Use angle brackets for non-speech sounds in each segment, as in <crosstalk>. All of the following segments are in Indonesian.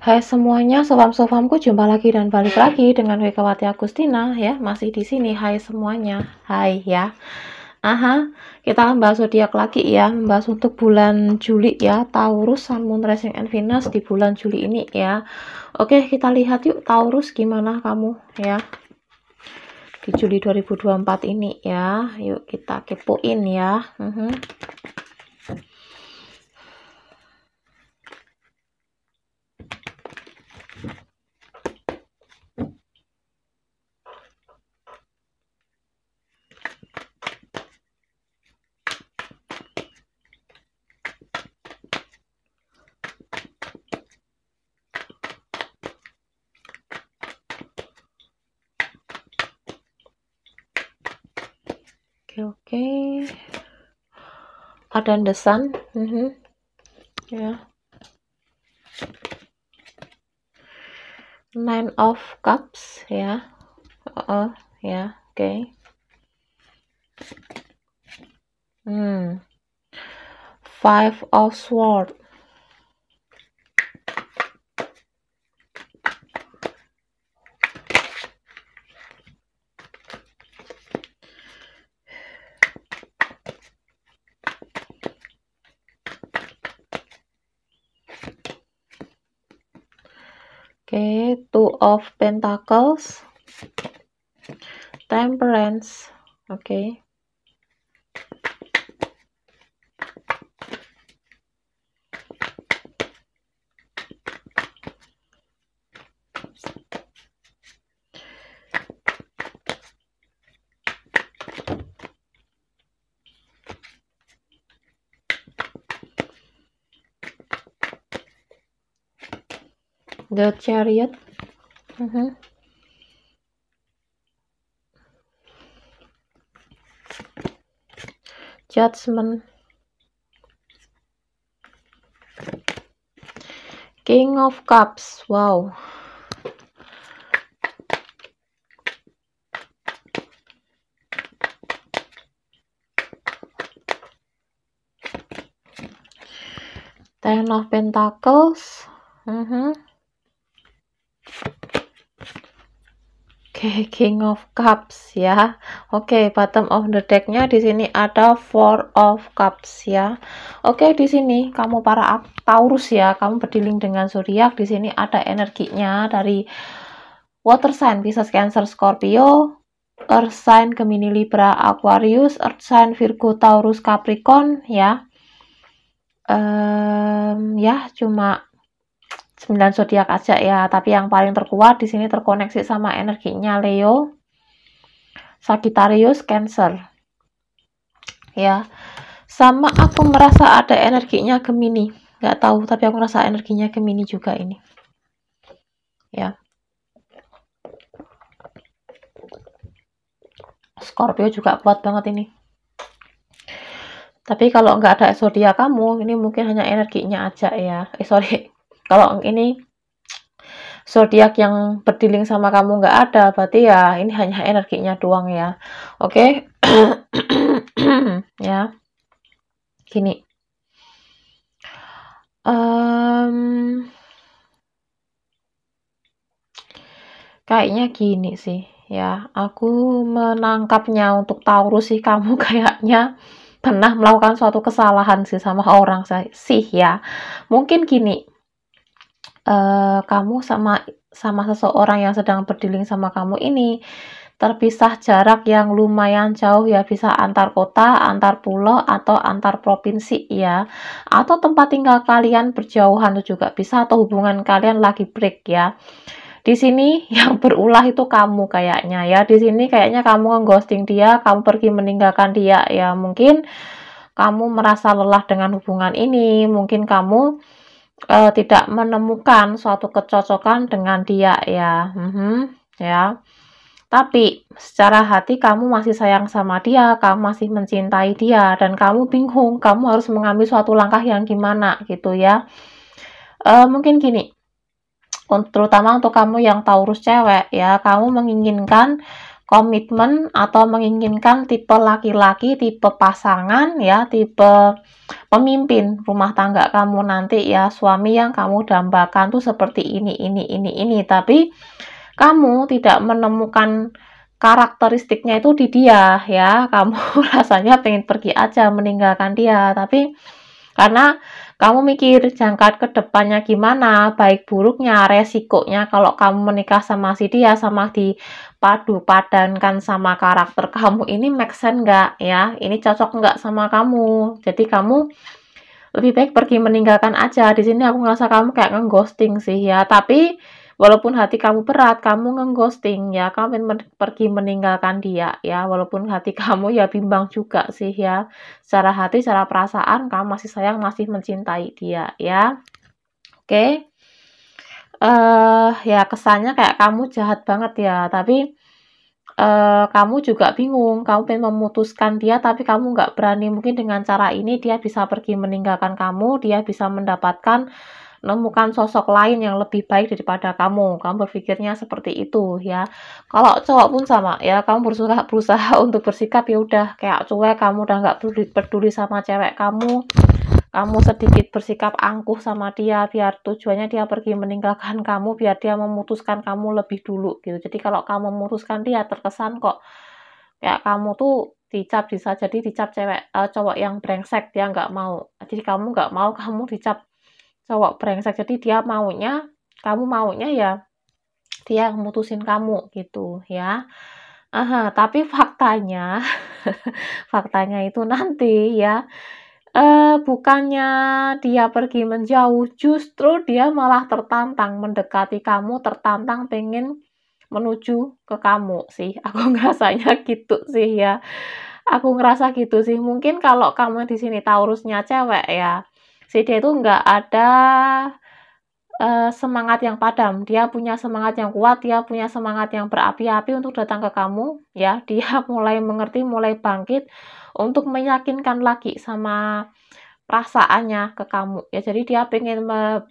Hai semuanya, sovam-sovamku jumpa lagi dan balik lagi dengan Wikawati Agustina ya, masih di sini. Hai semuanya. Hai ya. Aha, kita membahas zodiak lagi ya, membahas untuk bulan Juli ya, Taurus, Sun, Moon, Rising, and Venus di bulan Juli ini ya. Oke, kita lihat yuk Taurus gimana kamu ya di Juli 2024 ini ya. Yuk kita kepoin ya. Uh mhm. -huh. Ada in the sun. Mm -hmm. Yeah. Nine of Cups, ya. Yeah. Uh -uh, ya, yeah, oke. Okay. Hmm. Five of Sword. of Pentacles, Temperance, okay. The Chariot Mm-hmm. Judgment. King of Cups. Wow. Ten of Pentacles. Mm-hmm. Oke, okay, King of Cups ya. Oke, okay, bottom of the deck-nya di sini ada Four of Cups ya. Oke, okay, di sini kamu para Taurus ya, kamu berdiling dengan zodiak. Di sini ada energinya dari water sign Pisces, Cancer, Scorpio, Earth sign Gemini, Libra, Aquarius, Earth sign Virgo, Taurus, Capricorn ya. Um, ya, cuma 9 zodiak aja ya, tapi yang paling terkuat di sini terkoneksi sama energinya Leo, Sagittarius, Cancer. Ya. Sama aku merasa ada energinya Gemini. Nggak tahu, tapi aku merasa energinya Gemini juga ini. Ya. Scorpio juga kuat banget ini. Tapi kalau nggak ada zodiak kamu, ini mungkin hanya energinya aja ya. Eh, sorry, kalau ini zodiak yang berdiling sama kamu nggak ada berarti ya ini hanya energinya doang ya oke okay? <clears throat> ya gini um, kayaknya gini sih ya aku menangkapnya untuk Taurus sih kamu <laughs> kayaknya pernah melakukan suatu kesalahan sih sama orang sih ya mungkin gini Eh, kamu sama sama seseorang yang sedang berdiling sama kamu ini terpisah jarak yang lumayan jauh ya bisa antar kota, antar pulau atau antar provinsi ya. Atau tempat tinggal kalian berjauhan itu juga bisa atau hubungan kalian lagi break ya. Di sini <laughs> yang berulah itu kamu kayaknya ya. Di sini kayaknya kamu ngeghosting dia, kamu pergi meninggalkan dia ya. Mungkin kamu merasa lelah dengan hubungan ini, mungkin kamu uh, tidak menemukan suatu kecocokan dengan dia ya mm -hmm, ya tapi secara hati kamu masih sayang sama dia, kamu masih mencintai dia, dan kamu bingung, kamu harus mengambil suatu langkah yang gimana gitu ya. E, mungkin gini, terutama untuk kamu yang Taurus cewek ya, kamu menginginkan komitmen atau menginginkan tipe laki-laki, tipe pasangan ya, tipe pemimpin rumah tangga kamu nanti ya, suami yang kamu dambakan tuh seperti ini ini ini ini, tapi kamu tidak menemukan karakteristiknya itu di dia ya. Kamu <laughs> rasanya pengen pergi aja meninggalkan dia, tapi karena kamu mikir jangka kedepannya gimana, baik buruknya, resikonya kalau kamu menikah sama si dia, sama di padu padankan sama karakter kamu ini make sense nggak ya ini cocok nggak sama kamu jadi kamu lebih baik pergi meninggalkan aja di sini aku ngerasa kamu kayak ngeghosting sih ya tapi walaupun hati kamu berat kamu ngeghosting ya kamu men pergi meninggalkan dia ya walaupun hati <laughs> kamu ya bimbang juga sih ya secara hati secara perasaan kamu masih sayang masih mencintai dia ya oke okay? eh ya kesannya kayak kamu jahat banget ya, tapi uh, kamu juga bingung, kamu ingin memutuskan dia tapi kamu nggak berani. Mungkin dengan cara ini dia bisa pergi meninggalkan kamu, dia bisa mendapatkan menemukan sosok lain yang lebih baik daripada kamu. Kamu berpikirnya seperti itu ya. Kalau cowok pun sama ya, kamu berusaha berusaha <laughs> untuk bersikap ya udah kayak cuek, kamu udah nggak peduli, peduli sama cewek kamu kamu sedikit bersikap angkuh sama dia biar tujuannya dia pergi meninggalkan <laughs> kamu biar dia memutuskan kamu lebih dulu gitu jadi kalau kamu memutuskan dia terkesan kok kayak kamu tuh dicap bisa jadi dicap cewek uh, cowok yang brengsek dia nggak mau jadi kamu nggak mau <laughs> kamu dicap cowok brengsek jadi dia maunya kamu maunya ya dia yang mutusin kamu gitu ya Aha, tapi faktanya <laughs> faktanya itu nanti ya eh, bukannya dia pergi menjauh, justru dia malah tertantang mendekati kamu, tertantang pengen menuju ke kamu sih. <laughs> Aku ngerasanya gitu sih ya. Aku ngerasa gitu sih. Mungkin kalau kamu di sini Taurusnya cewek ya, si dia itu nggak ada Eh, semangat yang padam. Dia punya semangat yang kuat, dia punya semangat yang berapi-api untuk datang ke kamu, ya. Dia <laughs> mulai mengerti, mulai bangkit untuk meyakinkan lagi sama perasaannya ke kamu ya jadi dia pengen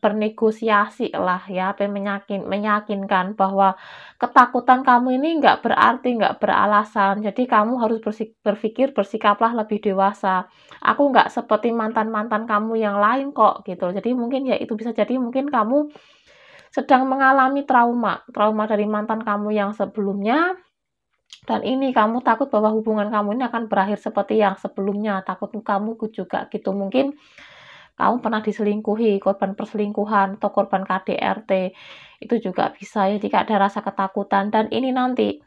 bernegosiasi lah ya pengen menyakin meyakinkan bahwa ketakutan kamu ini nggak berarti nggak beralasan jadi kamu harus bersik, berpikir bersikaplah lebih dewasa aku nggak seperti mantan mantan kamu yang lain kok gitu jadi mungkin ya itu bisa jadi mungkin kamu sedang mengalami trauma trauma dari mantan kamu yang sebelumnya dan ini kamu takut bahwa hubungan kamu ini akan berakhir seperti yang sebelumnya. Takut kamu juga gitu. Mungkin kamu pernah diselingkuhi, korban perselingkuhan, atau korban KDRT. Itu juga bisa ya jika ada rasa ketakutan. Dan ini nanti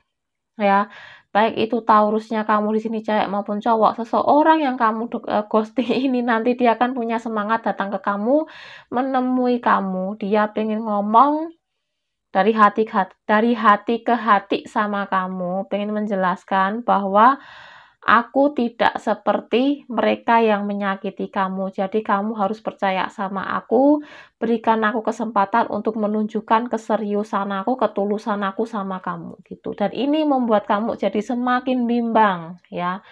ya baik itu taurusnya kamu di sini cewek maupun cowok seseorang yang kamu eh, ghosting <laughs> ini nanti dia akan punya semangat datang ke kamu menemui kamu dia pengen ngomong dari hati, hati dari hati ke hati sama kamu pengen menjelaskan bahwa aku tidak seperti mereka yang menyakiti kamu jadi kamu harus percaya sama aku berikan aku kesempatan untuk menunjukkan keseriusan aku ketulusan aku sama kamu gitu dan ini membuat kamu jadi semakin bimbang ya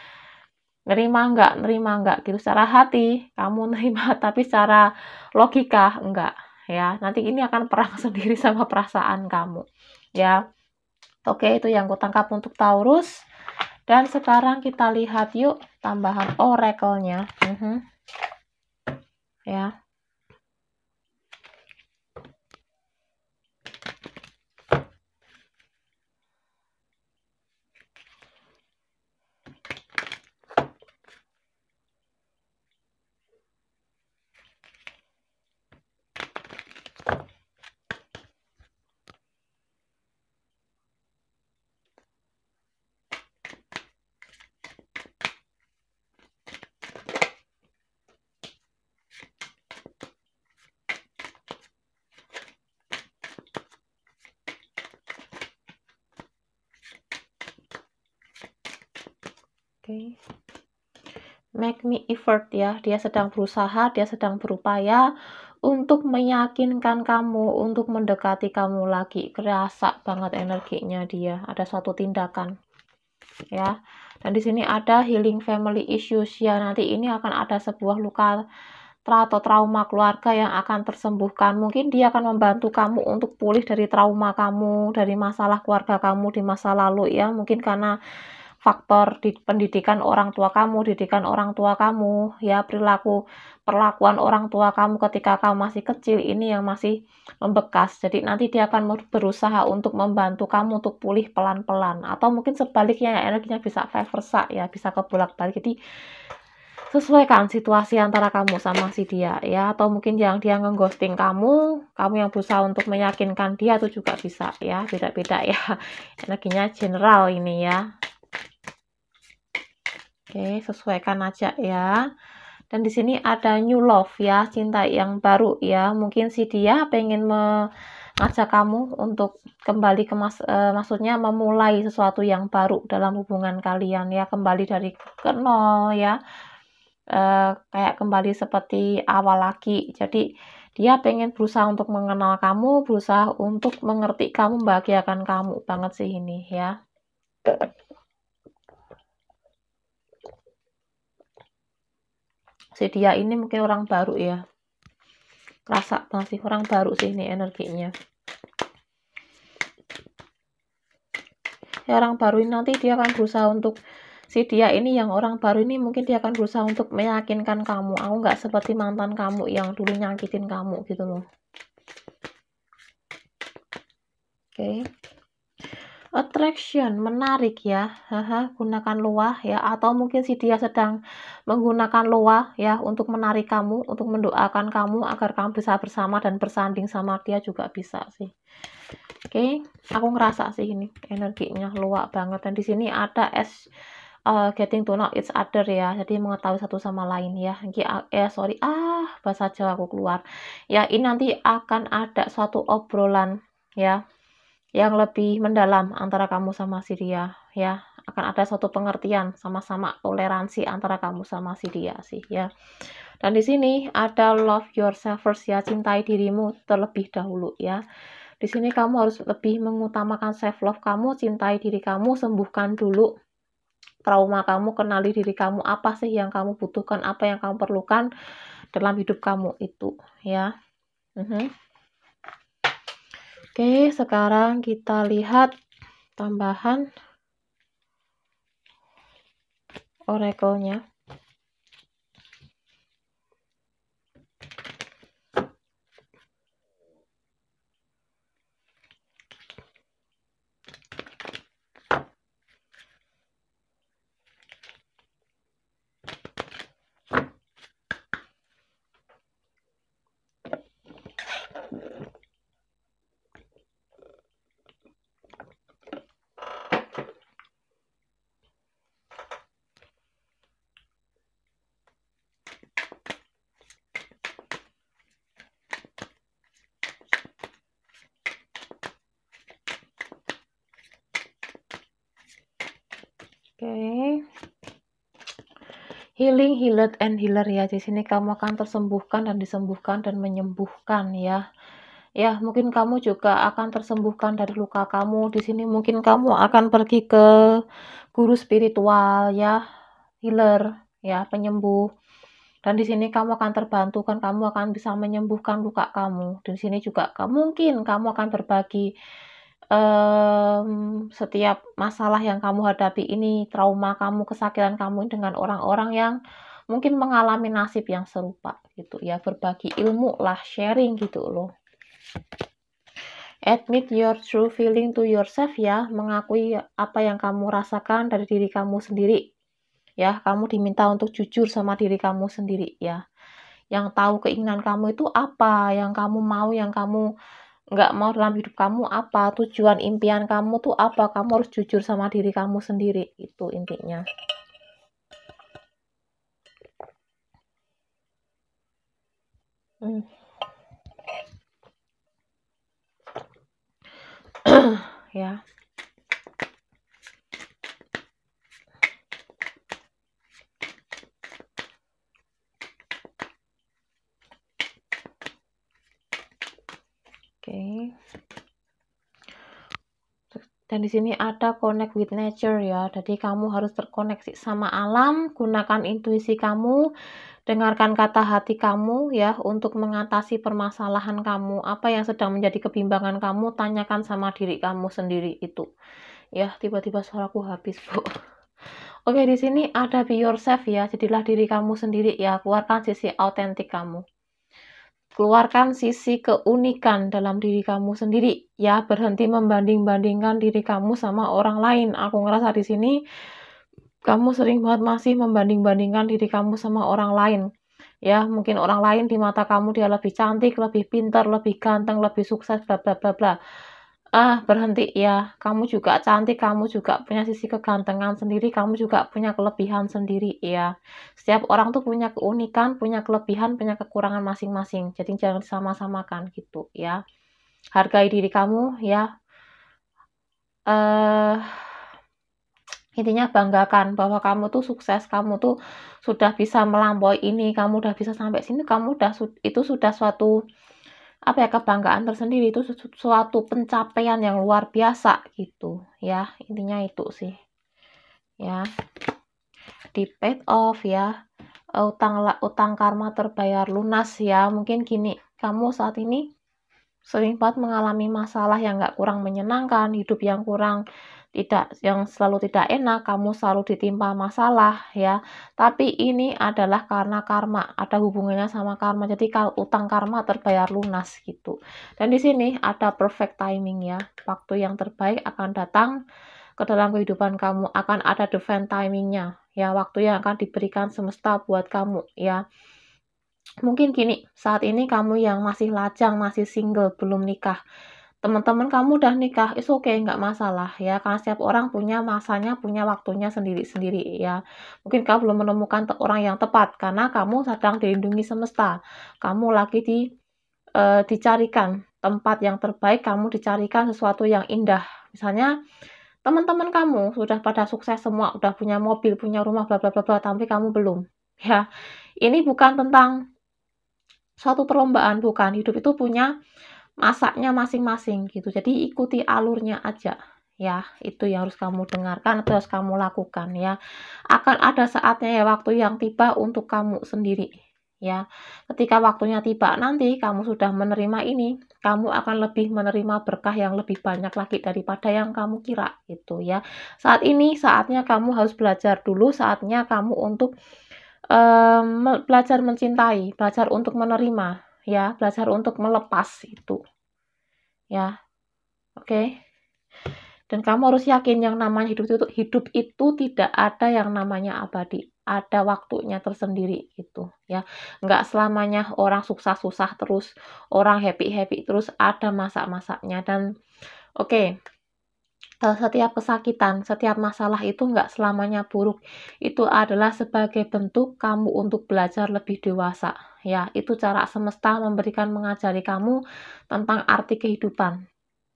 nerima enggak nerima enggak gitu secara hati kamu <laughs> nerima tapi secara logika enggak ya nanti ini akan perang <laughs> sendiri sama perasaan kamu ya oke itu yang kutangkap untuk Taurus dan sekarang kita lihat yuk tambahan oracle-nya uh mhm. -huh. ya okay. make me effort ya dia sedang berusaha dia sedang berupaya untuk meyakinkan kamu untuk mendekati kamu lagi kerasa banget energinya dia ada suatu tindakan ya dan di sini ada healing family issues ya nanti ini akan ada sebuah luka atau trauma keluarga yang akan tersembuhkan. Mungkin dia akan membantu kamu untuk pulih dari trauma kamu, dari masalah keluarga kamu di masa lalu ya. Mungkin karena faktor di pendidikan orang tua kamu, didikan orang tua kamu, ya perilaku perlakuan orang tua kamu ketika kamu masih kecil ini yang masih membekas. Jadi nanti dia akan berusaha untuk membantu kamu untuk pulih pelan-pelan atau mungkin sebaliknya ya, energinya bisa vice versa ya, bisa kebolak-balik. Jadi sesuaikan situasi antara kamu sama si dia ya atau mungkin yang dia ngeghosting kamu kamu yang berusaha untuk meyakinkan dia itu juga bisa ya beda-beda ya <laughs> energinya general ini ya Oke, sesuaikan aja ya. Dan di sini ada new love ya, cinta yang baru ya. Mungkin si dia pengen mengajak kamu untuk kembali ke mas, e, maksudnya memulai sesuatu yang baru dalam hubungan kalian ya, kembali dari ke nol ya. E, kayak kembali seperti awal lagi. Jadi dia pengen berusaha untuk mengenal kamu, berusaha untuk mengerti kamu, membahagiakan kamu banget sih ini ya. si dia ini mungkin orang baru ya rasa masih orang baru sih ini energinya ya orang baru ini nanti dia akan berusaha untuk si dia ini yang orang baru ini mungkin dia akan berusaha untuk meyakinkan kamu aku nggak seperti mantan kamu yang dulu nyakitin kamu gitu loh oke okay. attraction menarik ya Haha, gunakan luah ya atau mungkin si dia sedang menggunakan loa ya untuk menarik kamu, untuk mendoakan kamu agar kamu bisa bersama dan bersanding sama dia juga bisa sih. Oke, okay. aku ngerasa sih ini energinya loa banget dan di sini ada es uh, eh, getting to know each other ya jadi mengetahui satu sama lain ya ya eh, sorry ah bahasa Jawa aku keluar ya ini nanti akan ada suatu obrolan ya yang lebih mendalam antara kamu sama si dia ya akan ada suatu pengertian sama-sama toleransi antara kamu sama si dia sih ya. Dan di sini ada love yourself first ya, cintai dirimu terlebih dahulu ya. Di sini kamu harus lebih mengutamakan self love kamu, cintai diri kamu, sembuhkan dulu trauma kamu, kenali diri kamu apa sih yang kamu butuhkan, apa yang kamu perlukan dalam hidup kamu itu ya. Uh mhm. -huh. Oke, sekarang kita lihat tambahan oracle-nya okay. healing healed and healer ya di sini kamu akan tersembuhkan dan disembuhkan dan menyembuhkan ya ya mungkin kamu juga akan tersembuhkan dari luka kamu di sini mungkin kamu akan pergi ke guru spiritual ya healer ya penyembuh dan di sini kamu akan terbantu kan kamu akan bisa menyembuhkan luka kamu di sini juga mungkin kamu akan berbagi um, setiap masalah yang kamu hadapi ini, trauma kamu, kesakitan kamu dengan orang-orang yang mungkin mengalami nasib yang serupa gitu ya berbagi ilmu lah sharing gitu loh admit your true feeling to yourself ya mengakui apa yang kamu rasakan dari diri kamu sendiri ya kamu diminta untuk jujur sama diri kamu sendiri ya yang tahu keinginan kamu itu apa yang kamu mau yang kamu nggak mau dalam hidup kamu apa tujuan impian kamu tuh apa kamu harus jujur sama diri kamu sendiri itu intinya hmm. <clears throat> ya Dan di sini ada connect with nature ya. Jadi kamu harus terkoneksi sama alam, gunakan intuisi kamu, dengarkan kata hati kamu ya untuk mengatasi permasalahan kamu. Apa yang sedang menjadi kebimbangan kamu, tanyakan sama diri kamu sendiri itu. Ya, tiba-tiba suaraku habis, Bu. <laughs> Oke, di sini ada be yourself ya. Jadilah diri kamu sendiri ya. Keluarkan sisi autentik kamu. Keluarkan sisi keunikan dalam diri kamu sendiri, ya. Berhenti membanding-bandingkan diri kamu sama orang lain. Aku ngerasa di sini kamu sering banget masih membanding-bandingkan diri kamu sama orang lain. Ya, mungkin orang lain di mata kamu dia lebih cantik, lebih pintar, lebih ganteng, lebih sukses, bla bla bla bla ah berhenti ya kamu juga cantik kamu juga punya sisi kegantengan sendiri kamu juga punya kelebihan sendiri ya setiap orang tuh punya keunikan punya kelebihan punya kekurangan masing-masing jadi jangan sama-samakan gitu ya hargai diri kamu ya eh uh, intinya banggakan bahwa kamu tuh sukses kamu tuh sudah bisa melampaui ini kamu udah bisa sampai sini kamu udah itu sudah suatu apa ya kebanggaan tersendiri itu sesuatu pencapaian yang luar biasa gitu ya intinya itu sih ya di paid off ya utang utang karma terbayar lunas ya mungkin gini kamu saat ini sering banget mengalami masalah yang gak kurang menyenangkan hidup yang kurang tidak yang selalu tidak enak, kamu selalu ditimpa masalah ya. Tapi ini adalah karena karma, ada hubungannya sama karma. Jadi kalau utang karma terbayar lunas gitu. Dan di sini ada perfect timing ya. Waktu yang terbaik akan datang ke dalam kehidupan kamu akan ada defend timingnya ya waktu yang akan diberikan semesta buat kamu ya mungkin gini saat ini kamu yang masih lajang masih single belum nikah teman-teman kamu udah nikah, itu oke, okay, nggak masalah ya, karena setiap orang punya masanya, punya waktunya sendiri-sendiri ya. Mungkin kamu belum menemukan orang yang tepat, karena kamu sedang dilindungi semesta, kamu lagi di e, dicarikan tempat yang terbaik, kamu dicarikan sesuatu yang indah. Misalnya teman-teman kamu sudah pada sukses semua, udah punya mobil, punya rumah, bla bla bla bla, tapi kamu belum. Ya, ini bukan tentang suatu perlombaan, bukan. Hidup itu punya masaknya masing-masing gitu. Jadi ikuti alurnya aja ya. Itu yang harus kamu dengarkan atau harus kamu lakukan ya. Akan ada saatnya ya waktu yang tiba untuk kamu sendiri ya. Ketika waktunya tiba nanti kamu sudah menerima ini, kamu akan lebih menerima berkah yang lebih banyak lagi daripada yang kamu kira gitu ya. Saat ini saatnya kamu harus belajar dulu, saatnya kamu untuk um, belajar mencintai, belajar untuk menerima ya belajar untuk melepas itu ya oke okay? dan kamu harus yakin yang namanya hidup itu hidup itu tidak ada yang namanya abadi ada waktunya tersendiri itu, ya nggak selamanya orang susah-susah terus orang happy happy terus ada masa-masanya dan oke okay, Eh, setiap kesakitan, setiap masalah itu nggak selamanya buruk. Itu adalah sebagai bentuk kamu untuk belajar lebih dewasa. Ya, itu cara semesta memberikan mengajari kamu tentang arti kehidupan.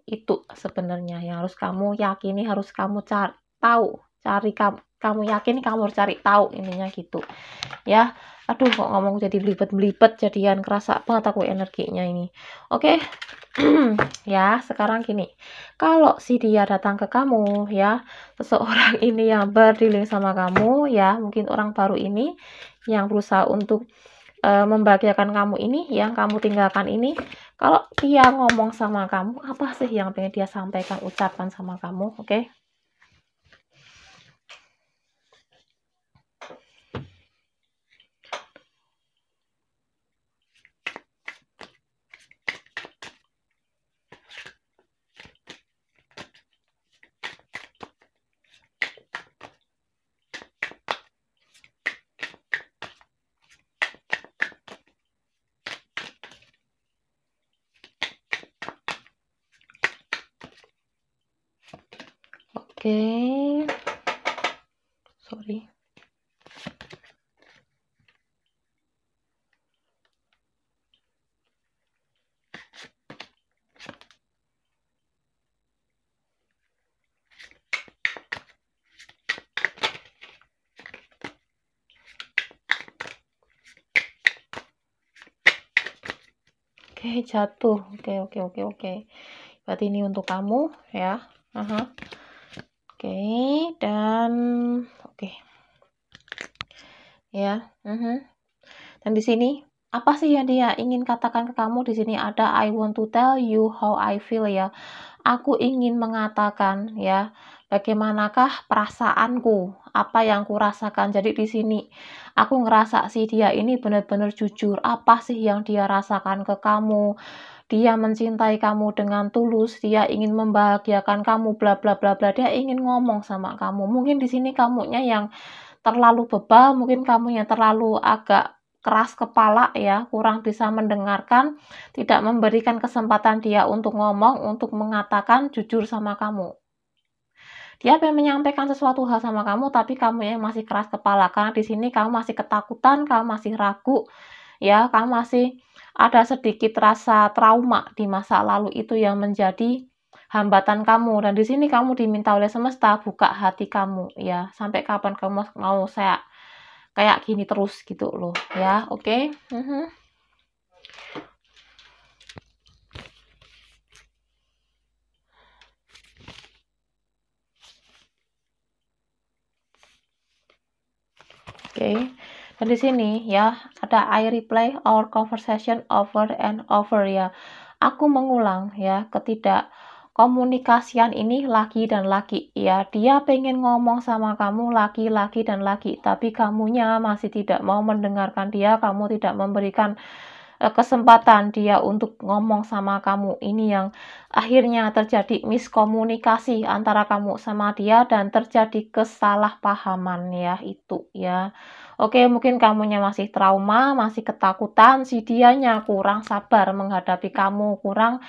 Itu sebenarnya yang harus kamu yakini, harus kamu cari, tahu, cari kamu kamu yakin kamu harus cari tahu ininya gitu ya aduh kok ngomong jadi belibet-belibet jadian kerasa banget aku energinya ini oke okay? <clears throat> ya sekarang gini kalau si dia datang ke kamu ya seseorang ini yang berdiling sama kamu ya mungkin orang baru ini yang berusaha untuk uh, membahagiakan kamu ini yang kamu tinggalkan ini kalau dia ngomong sama kamu apa sih yang pengen dia sampaikan ucapkan sama kamu oke okay? sorry Oke, okay, jatuh. Oke, okay, oke, okay, oke, oke. Berarti ini untuk kamu ya. Aha. Oke, dan ya. Mm-hmm. Dan di sini, apa sih yang dia ingin katakan ke kamu? Di sini ada I want to tell you how I feel ya. Aku ingin mengatakan ya, bagaimanakah perasaanku, apa yang kurasakan. Jadi di sini aku ngerasa sih dia ini benar-benar jujur. Apa sih yang dia rasakan ke kamu? Dia mencintai kamu dengan tulus, dia ingin membahagiakan kamu, bla bla bla bla. Dia ingin ngomong sama kamu. Mungkin di sini kamunya yang terlalu bebal, mungkin kamu yang terlalu agak keras kepala ya, kurang bisa mendengarkan, tidak memberikan kesempatan dia untuk ngomong, untuk mengatakan jujur sama kamu. Dia pengen menyampaikan sesuatu hal sama kamu, tapi kamu yang masih keras kepala karena di sini kamu masih ketakutan, kamu masih ragu, ya, kamu masih ada sedikit rasa trauma di masa lalu itu yang menjadi hambatan kamu dan di sini kamu diminta oleh semesta buka hati kamu ya sampai kapan kamu mau saya kayak gini terus gitu loh ya oke okay? Mhm. Oke. Okay. Dan di sini ya ada I replay our conversation over and over ya. Aku mengulang ya ketidak komunikasian ini laki dan laki ya dia pengen ngomong sama kamu laki-laki dan laki tapi kamunya masih tidak mau mendengarkan dia kamu tidak memberikan eh, kesempatan dia untuk ngomong sama kamu ini yang akhirnya terjadi miskomunikasi antara kamu sama dia dan terjadi kesalahpahaman ya itu ya oke mungkin kamunya masih trauma masih ketakutan si dianya kurang sabar menghadapi kamu kurang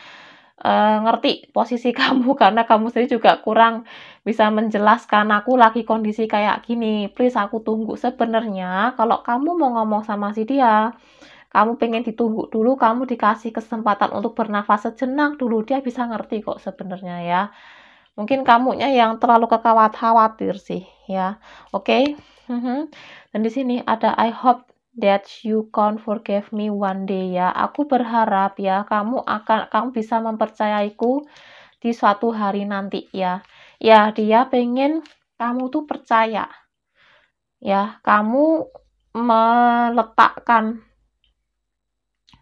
uh, ngerti posisi <laughs> kamu karena kamu sendiri juga kurang bisa menjelaskan aku lagi kondisi kayak gini. Please aku tunggu sebenarnya kalau kamu mau ngomong sama si dia, kamu pengen ditunggu dulu, kamu dikasih kesempatan untuk bernafas sejenak dulu, dia bisa ngerti kok sebenarnya ya. Mungkin kamunya yang terlalu kekawat khawatir sih ya. Oke. Okay? Mhm. Dan di sini ada I hope that you can forgive me one day ya. Aku berharap ya kamu akan kamu bisa mempercayaiku di suatu hari nanti ya. Ya, dia pengen kamu tuh percaya. Ya, kamu meletakkan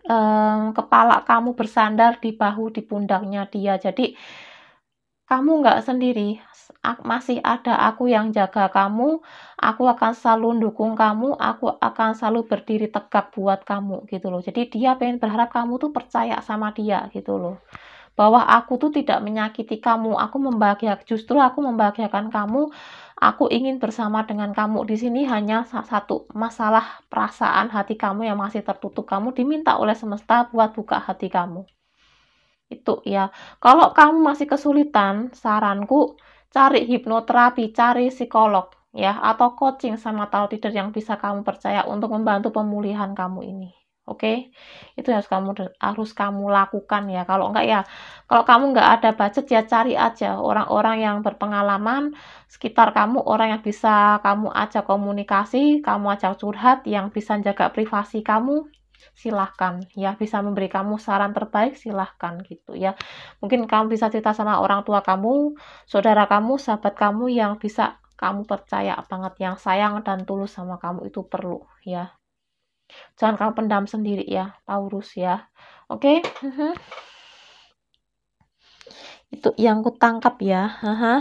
um, kepala kamu bersandar di bahu di pundaknya dia. Jadi kamu nggak sendiri, masih ada aku yang jaga kamu, aku akan selalu dukung kamu, aku akan selalu berdiri tegak buat kamu gitu loh. Jadi dia pengen berharap kamu tuh percaya sama dia gitu loh. Bahwa aku tuh tidak menyakiti kamu, aku membahagiakan, justru aku membahagiakan kamu, aku ingin bersama dengan kamu. Di sini hanya satu masalah perasaan hati kamu yang masih tertutup. Kamu diminta oleh semesta buat buka hati kamu itu ya. Kalau kamu masih kesulitan, saranku cari hipnoterapi, cari psikolog ya atau coaching sama tarot reader yang bisa kamu percaya untuk membantu pemulihan kamu ini. Oke, okay? itu harus kamu harus kamu lakukan ya. Kalau enggak ya, kalau kamu enggak ada budget ya cari aja orang-orang yang berpengalaman sekitar kamu, orang yang bisa kamu ajak komunikasi, kamu ajak curhat, yang bisa jaga privasi kamu, silahkan ya bisa memberi kamu saran terbaik silahkan gitu ya mungkin kamu bisa cerita sama orang tua kamu saudara kamu sahabat kamu yang bisa kamu percaya banget yang sayang dan tulus sama kamu itu perlu ya jangan kamu pendam sendiri ya Taurus ya oke okay? Mhm. itu yang kutangkap ya haha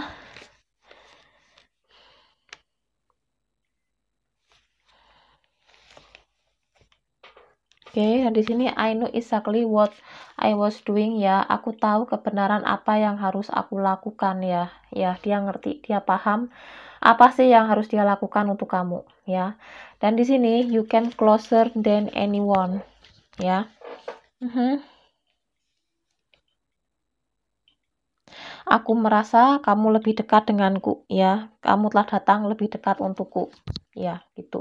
Oke, okay, di sini I know exactly what I was doing ya. Aku tahu kebenaran apa yang harus aku lakukan ya. Ya, dia ngerti, dia paham apa sih yang harus dia lakukan untuk kamu ya. Dan di sini you can closer than anyone ya. Mm -hmm. Aku merasa kamu lebih dekat denganku ya. Kamu telah datang lebih dekat untukku ya, gitu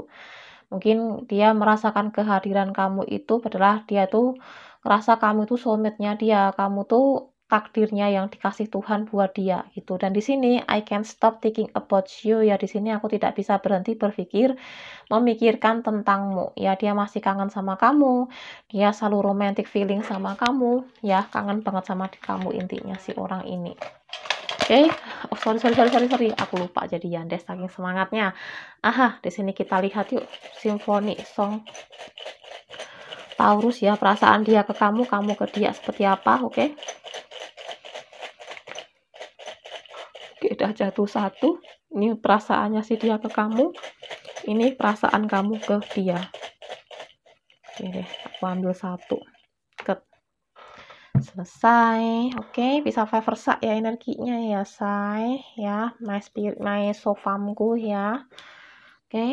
mungkin dia merasakan kehadiran kamu itu adalah dia tuh ngerasa kamu itu soulmate-nya dia kamu tuh takdirnya yang dikasih Tuhan buat dia gitu dan di sini I can't stop thinking about you ya di sini aku tidak bisa berhenti berpikir memikirkan tentangmu ya dia masih kangen sama kamu dia selalu romantic feeling sama kamu ya kangen banget sama kamu intinya si orang ini okay? oh sorry sorry sorry sorry sorry aku lupa jadi Yandes saking semangatnya aha di sini kita lihat yuk simfoni song Taurus ya perasaan dia ke kamu kamu ke dia seperti apa oke okay? oke udah jatuh satu ini perasaannya si dia ke kamu ini perasaan kamu ke dia oke okay, aku ambil satu selesai oke okay, bisa five versa ya energinya ya say ya my spirit my sofamku ya oke okay.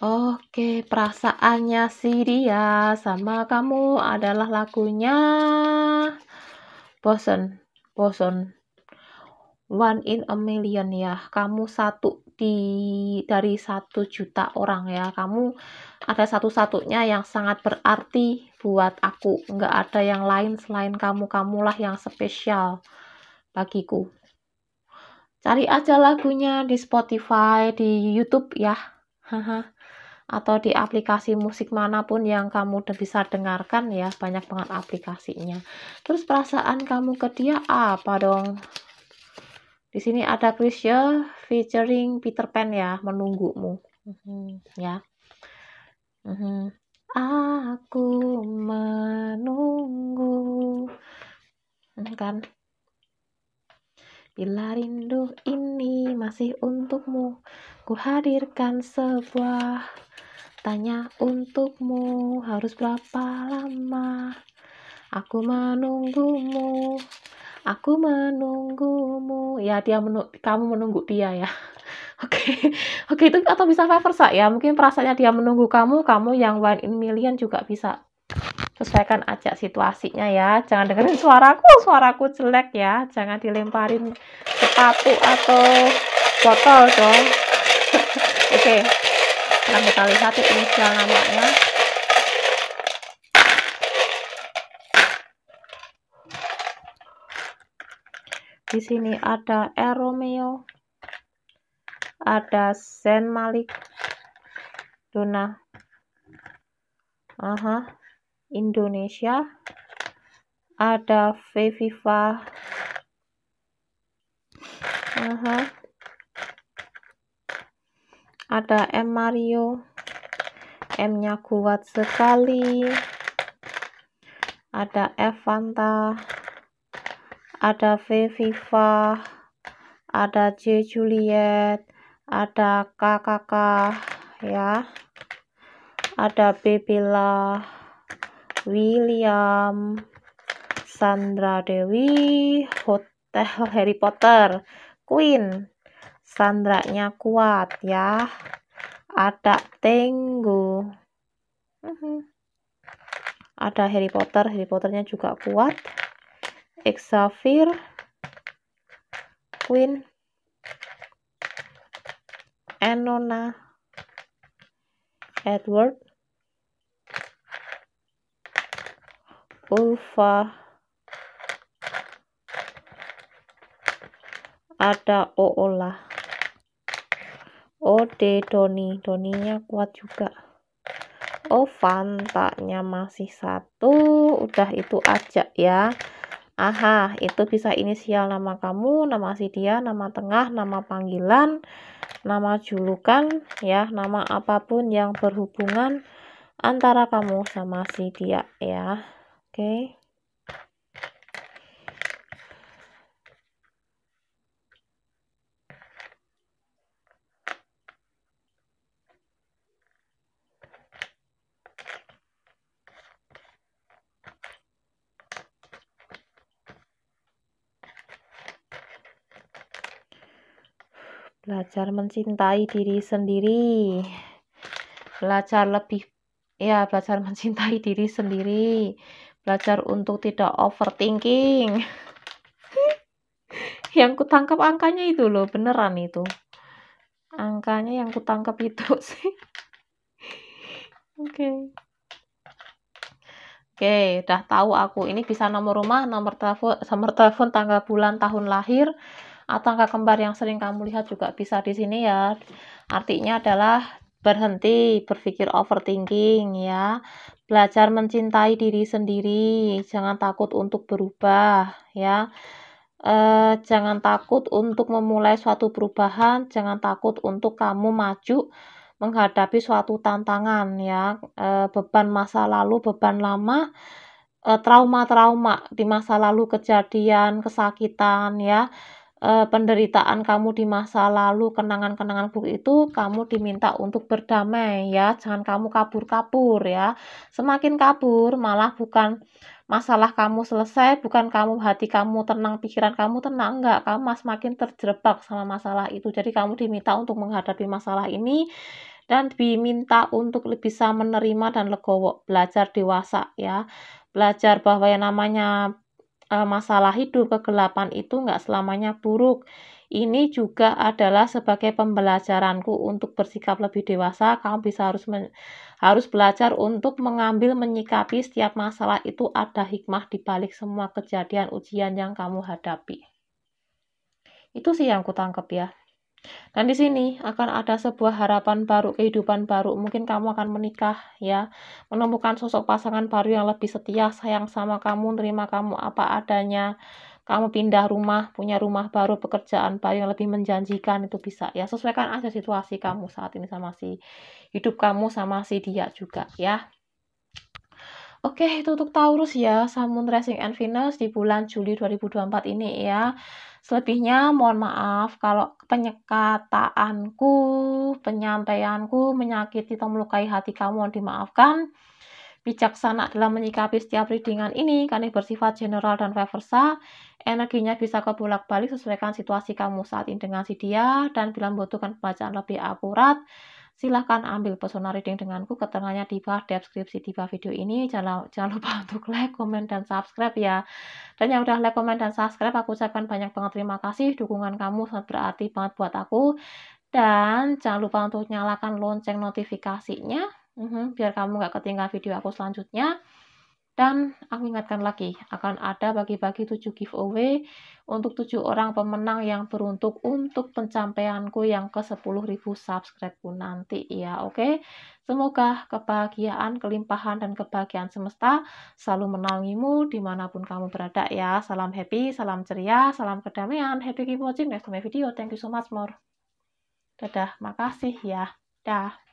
Oke, perasaannya si dia sama kamu adalah lagunya bosen, bosen. One in a million ya, kamu satu di dari satu juta orang ya kamu ada satu-satunya yang sangat berarti buat aku nggak ada yang lain selain kamu kamulah yang spesial bagiku cari aja lagunya di Spotify di YouTube ya atau di aplikasi musik manapun yang kamu udah bisa dengarkan ya banyak banget aplikasinya terus perasaan kamu ke dia apa dong di sini ada Chrisye ya, featuring Peter Pan ya, menunggumu. Mm-hmm, ya. Mm-hmm. Aku menunggu. Mm, kan? Bila rindu ini masih untukmu, ku hadirkan sebuah tanya untukmu. Harus berapa lama aku menunggumu? Aku menunggumu. Ya dia menu kamu menunggu dia ya. <laughs> Oke. Oke itu atau bisa favor versa ya. Mungkin perasaannya dia menunggu kamu, kamu yang one in million juga bisa. Sesuaikan aja situasinya ya. Jangan dengerin suaraku, suaraku jelek ya. Jangan dilemparin sepatu atau botol dong. <laughs> Oke. Okay. kita lihat inisial namanya. Di sini ada El Romeo, ada Sen Malik, Luna, Aha, Indonesia, ada Viva, Aha, ada M Mario, M-nya kuat sekali, ada Evanta, ada V Viva, ada J Juliet, ada KKK ya. Ada B Bella, William, Sandra Dewi, Hotel Harry Potter, Queen. Sandranya kuat ya. Ada Tenggu. Mhm. Ada Harry Potter, Harry Potternya juga kuat. Xavier, Queen, Enona, Edward, Ulfa, ada Oola, Ode oh, Doni, Doninya kuat juga. Ovan oh, taknya masih satu, udah itu aja ya aha itu bisa inisial nama kamu nama si dia nama tengah nama panggilan nama julukan ya nama apapun yang berhubungan antara kamu sama si dia ya oke okay. belajar mencintai diri sendiri belajar lebih ya belajar <laughs> mencintai diri sendiri belajar untuk tidak overthinking <laughs> yang kutangkap angkanya itu loh beneran itu angkanya yang kutangkap itu <laughs> sih oke okay. Oke, okay, udah tahu aku. Ini bisa nomor rumah, nomor telepon, nomor telepon, tanggal bulan, tahun lahir, atau angka kembar yang sering kamu lihat juga bisa di sini ya. Artinya adalah berhenti berpikir overthinking ya. Belajar mencintai diri sendiri, jangan takut untuk berubah ya. E, jangan takut untuk memulai suatu perubahan, jangan takut untuk kamu maju menghadapi suatu tantangan ya. E, beban masa lalu, beban lama eh, trauma-trauma di masa lalu kejadian kesakitan ya Eh, penderitaan kamu di masa lalu, kenangan-kenangan buruk itu kamu diminta untuk berdamai ya. Jangan kamu kabur-kabur ya. Semakin kabur malah bukan masalah kamu selesai, bukan kamu hati kamu tenang, pikiran kamu tenang enggak. Kamu semakin terjebak sama masalah itu. Jadi kamu diminta untuk menghadapi masalah ini dan diminta untuk lebih bisa menerima dan legowo, belajar dewasa ya. Belajar bahwa yang namanya uh, masalah hidup, kegelapan itu nggak selamanya buruk. Ini juga adalah sebagai pembelajaranku untuk bersikap lebih dewasa. Kamu bisa harus harus belajar untuk mengambil menyikapi setiap masalah itu ada hikmah di balik semua kejadian ujian yang kamu hadapi. Itu sih yang kutangkep ya. Nah, di sini akan ada sebuah harapan baru, kehidupan baru. Mungkin kamu akan menikah ya, menemukan sosok pasangan baru yang lebih setia, sayang sama kamu, nerima kamu apa adanya. Kamu pindah rumah, punya rumah baru, pekerjaan baru yang lebih menjanjikan itu bisa ya. Sesuaikan aja situasi kamu saat ini sama si hidup kamu sama si dia juga ya. Oke, itu untuk Taurus ya, Samun Rising and Venus di bulan Juli 2024 ini ya. Selebihnya mohon maaf kalau penyekataanku, penyampaianku menyakiti atau melukai hati kamu mohon dimaafkan. Bijaksana dalam menyikapi setiap readingan ini karena bersifat general dan reversa. Energinya bisa kebulak-balik sesuaikan situasi kamu saat ini dengan si dia dan bila membutuhkan pembacaan lebih akurat Silahkan ambil personal reading denganku keterangannya di bawah deskripsi di bawah video ini. Jangan, jangan lupa <laughs> untuk like, komen, dan subscribe ya. Dan yang udah like, komen, dan subscribe, aku ucapkan banyak banget terima kasih. Dukungan kamu sangat berarti banget buat aku. Dan jangan lupa untuk nyalakan lonceng notifikasinya, mhm, biar kamu gak ketinggalan video aku selanjutnya. Dan aku ingatkan lagi, akan ada bagi-bagi 7 giveaway untuk 7 orang pemenang yang beruntung untuk pencapaianku yang ke 10.000 pun nanti ya, oke? Okay? Semoga kebahagiaan, kelimpahan, dan kebahagiaan semesta selalu menaungimu dimanapun kamu berada ya. Salam happy, salam ceria, salam kedamaian. Happy keep watching next my video. Thank you so much more. Dadah, makasih ya. Dah.